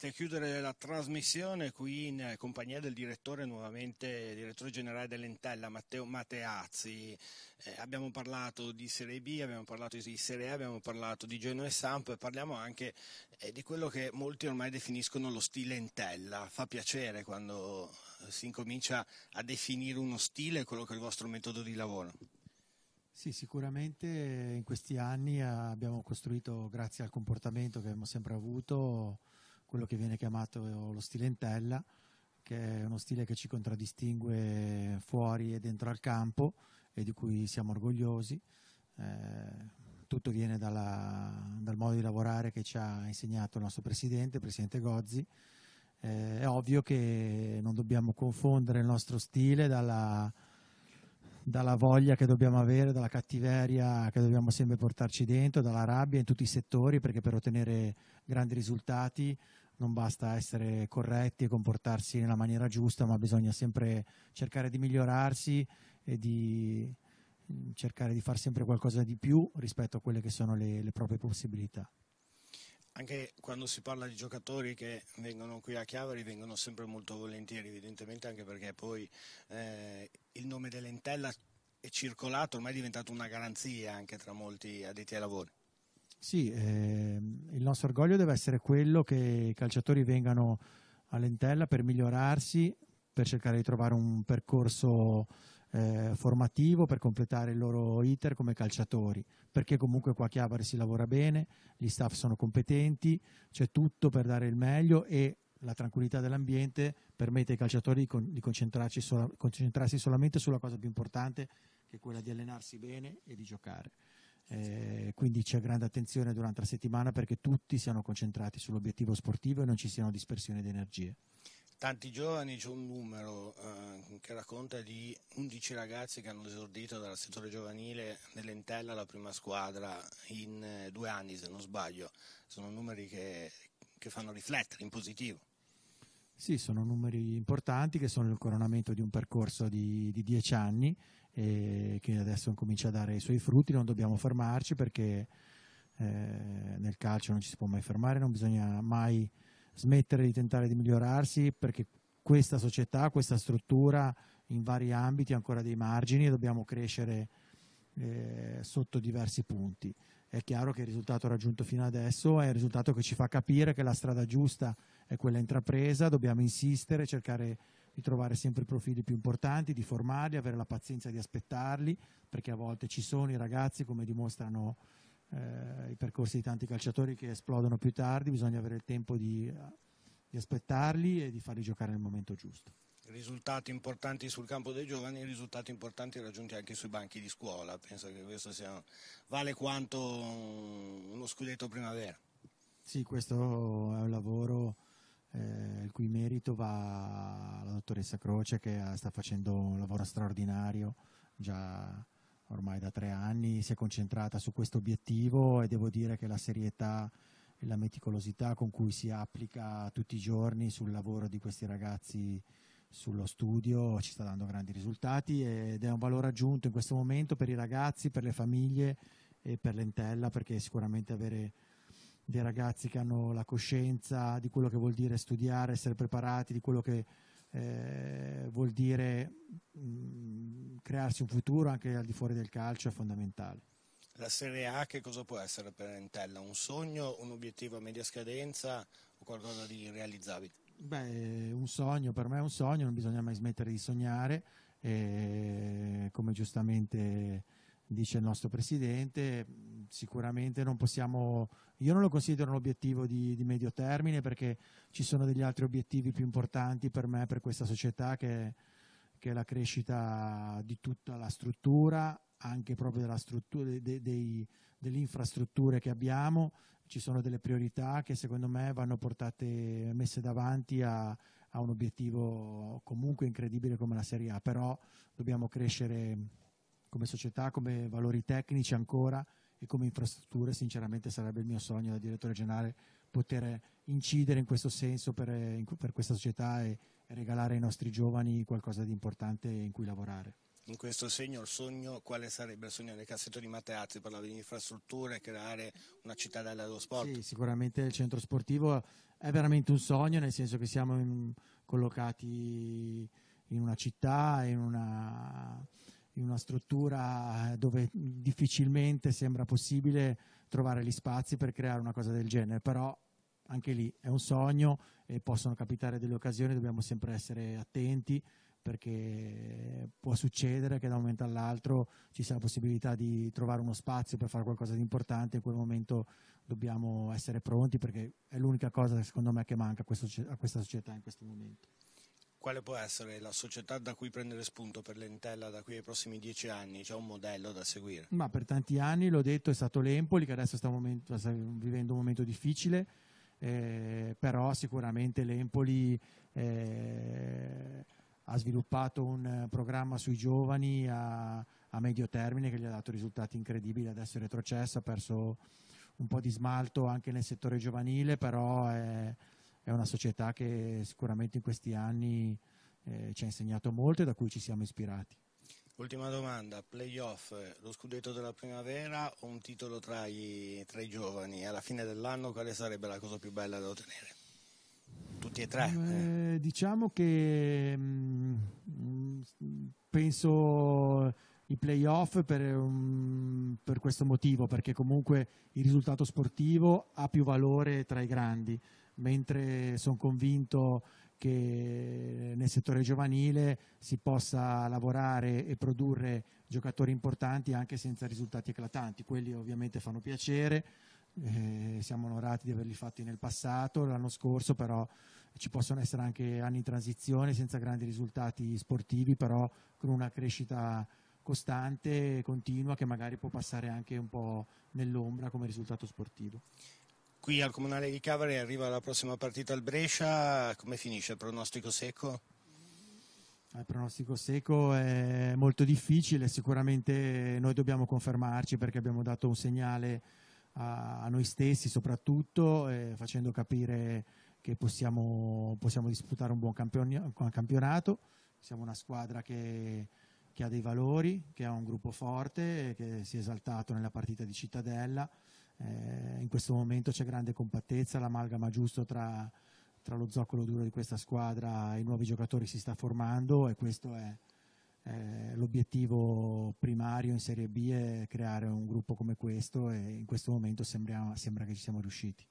Per chiudere la trasmissione qui in compagnia del direttore nuovamente, direttore generale dell'Entella Matteo Mateazzi, eh, abbiamo parlato di Serie B, abbiamo parlato di Serie A, abbiamo parlato di Genoa e Samp, parliamo anche eh, di quello che molti ormai definiscono lo stile Entella, fa piacere quando eh, si incomincia a definire uno stile quello che è il vostro metodo di lavoro. Sì, sicuramente in questi anni abbiamo costruito, grazie al comportamento che abbiamo sempre avuto, quello che viene chiamato lo stile Entella, che è uno stile che ci contraddistingue fuori e dentro al campo e di cui siamo orgogliosi. Eh, tutto viene dalla, dal modo di lavorare che ci ha insegnato il nostro presidente, il presidente Gozzi. Eh, è ovvio che non dobbiamo confondere il nostro stile dalla, dalla voglia che dobbiamo avere, dalla cattiveria che dobbiamo sempre portarci dentro, dalla rabbia in tutti i settori, perché per ottenere grandi risultati non basta essere corretti e comportarsi nella maniera giusta, ma bisogna sempre cercare di migliorarsi e di mm, cercare di fare sempre qualcosa di più rispetto a quelle che sono le, le proprie possibilità. Anche quando si parla di giocatori che vengono qui a Chiavari vengono sempre molto volentieri, evidentemente anche perché poi eh, il nome dell'entella è circolato, ormai è diventato una garanzia anche tra molti addetti ai lavori. Sì, eh, il nostro orgoglio deve essere quello che i calciatori vengano a Lentella per migliorarsi, per cercare di trovare un percorso eh, formativo per completare il loro iter come calciatori, perché comunque qua a Chiavari si lavora bene, gli staff sono competenti, c'è tutto per dare il meglio e la tranquillità dell'ambiente permette ai calciatori di, con, di concentrarsi, sola, concentrarsi solamente sulla cosa più importante, che è quella di allenarsi bene e di giocare. Eh, quindi c'è grande attenzione durante la settimana perché tutti siano concentrati sull'obiettivo sportivo e non ci siano dispersioni di energie. Tanti giovani, c'è un numero eh, che racconta di 11 ragazzi che hanno esordito dal settore giovanile nell'Entella alla prima squadra in eh, due anni, se non sbaglio. Sono numeri che, che fanno riflettere in positivo. Sì, sono numeri importanti che sono il coronamento di un percorso di, di dieci anni e che adesso comincia a dare i suoi frutti, non dobbiamo fermarci perché eh, nel calcio non ci si può mai fermare, non bisogna mai smettere di tentare di migliorarsi perché questa società, questa struttura in vari ambiti ha ancora dei margini e dobbiamo crescere eh, sotto diversi punti. È chiaro che il risultato raggiunto fino adesso è il risultato che ci fa capire che la strada giusta è quella intrapresa, dobbiamo insistere, cercare di di trovare sempre i profili più importanti, di formarli, avere la pazienza di aspettarli, perché a volte ci sono i ragazzi, come dimostrano eh, i percorsi di tanti calciatori, che esplodono più tardi, bisogna avere il tempo di, di aspettarli e di farli giocare nel momento giusto risultati importanti sul campo dei giovani e risultati importanti raggiunti anche sui banchi di scuola. Penso che questo sia, vale quanto mm, uno scudetto primavera. Sì, questo è un lavoro eh, il cui merito va alla dottoressa Croce che eh, sta facendo un lavoro straordinario già ormai da tre anni, si è concentrata su questo obiettivo e devo dire che la serietà e la meticolosità con cui si applica tutti i giorni sul lavoro di questi ragazzi sullo studio ci sta dando grandi risultati ed è un valore aggiunto in questo momento per i ragazzi, per le famiglie e per l'entella perché sicuramente avere dei ragazzi che hanno la coscienza di quello che vuol dire studiare, essere preparati, di quello che eh, vuol dire mh, mm, crearsi un futuro anche al di fuori del calcio è fondamentale. La Serie A che cosa può essere per Entella? Un sogno, un obiettivo a media scadenza o qualcosa di realizzabile? Beh, un sogno, per me è un sogno, non bisogna mai smettere di sognare, e, eh, come giustamente dice il nostro Presidente, sicuramente non possiamo, io non lo considero un obiettivo di, di, medio termine perché ci sono degli altri obiettivi più importanti per me, per questa società, che, che è la crescita di tutta la struttura, anche proprio de, dei, delle infrastrutture che abbiamo. Ci sono delle priorità che secondo me vanno portate, messe davanti a, a un obiettivo comunque incredibile come la Serie A, però dobbiamo crescere come società, come valori tecnici ancora e come infrastrutture sinceramente sarebbe il mio sogno da direttore generale poter incidere in questo senso per, eh, per questa società e, e regalare ai nostri giovani qualcosa di importante in cui lavorare. In questo segno il sogno, quale sarebbe il sogno del cassetto di Mateazzi? Parlava di infrastrutture, creare una città dello sport? Sì, sicuramente il centro sportivo è veramente un sogno, nel senso che siamo in, collocati in una città, in una, in una struttura dove difficilmente sembra possibile trovare gli spazi per creare una cosa del genere, però anche lì è un sogno e possono capitare delle occasioni, dobbiamo sempre essere attenti perché può succedere che da un momento all'altro ci sia la possibilità di trovare uno spazio per fare qualcosa di importante, in quel momento dobbiamo essere pronti perché è l'unica cosa secondo me che manca a questa società in questo momento. Quale può essere la società da cui prendere spunto per Lentella da qui ai prossimi dieci anni? C'è un modello da seguire? Ma per tanti anni, l'ho detto, è stato l'Empoli che adesso sta, momento, sta vivendo un momento difficile, eh, però sicuramente l'Empoli eh, ha sviluppato un programma sui giovani a, a, medio termine che gli ha dato risultati incredibili, adesso è retrocesso, ha perso un po' di smalto anche nel settore giovanile, però... Eh, è una società che sicuramente in questi anni eh, ci ha insegnato molto e da cui ci siamo ispirati. Ultima domanda, playoff, lo scudetto della primavera o un titolo tra i, tra i giovani? Alla fine dell'anno quale sarebbe la cosa più bella da ottenere? Tutti e tre? Eh, eh. Diciamo che mh, mm, mm, penso i playoff per, mm, per questo motivo, perché comunque il risultato sportivo ha più valore tra i grandi mentre sono convinto che nel settore giovanile si possa lavorare e produrre giocatori importanti anche senza risultati eclatanti. Quelli ovviamente fanno piacere, eh, siamo onorati di averli fatti nel passato, l'anno scorso però ci possono essere anche anni in transizione senza grandi risultati sportivi, però con una crescita costante e continua che magari può passare anche un po' nell'ombra come risultato sportivo. Qui al Comunale di Cavari arriva la prossima partita al Brescia, come finisce il pronostico secco? Il pronostico secco è molto difficile, sicuramente noi dobbiamo confermarci perché abbiamo dato un segnale a, noi stessi soprattutto, eh, facendo capire che possiamo, possiamo disputare un buon campionato, siamo una squadra che, che, ha dei valori, che ha un gruppo forte, che si è esaltato nella partita di Cittadella eh, in questo momento c'è grande compattezza, l'amalgama giusto tra, tra, lo zoccolo duro di questa squadra e i nuovi giocatori si sta formando e questo è, è l'obiettivo primario in Serie B, è creare un gruppo come questo e in questo momento sembra, sembra che ci siamo riusciti.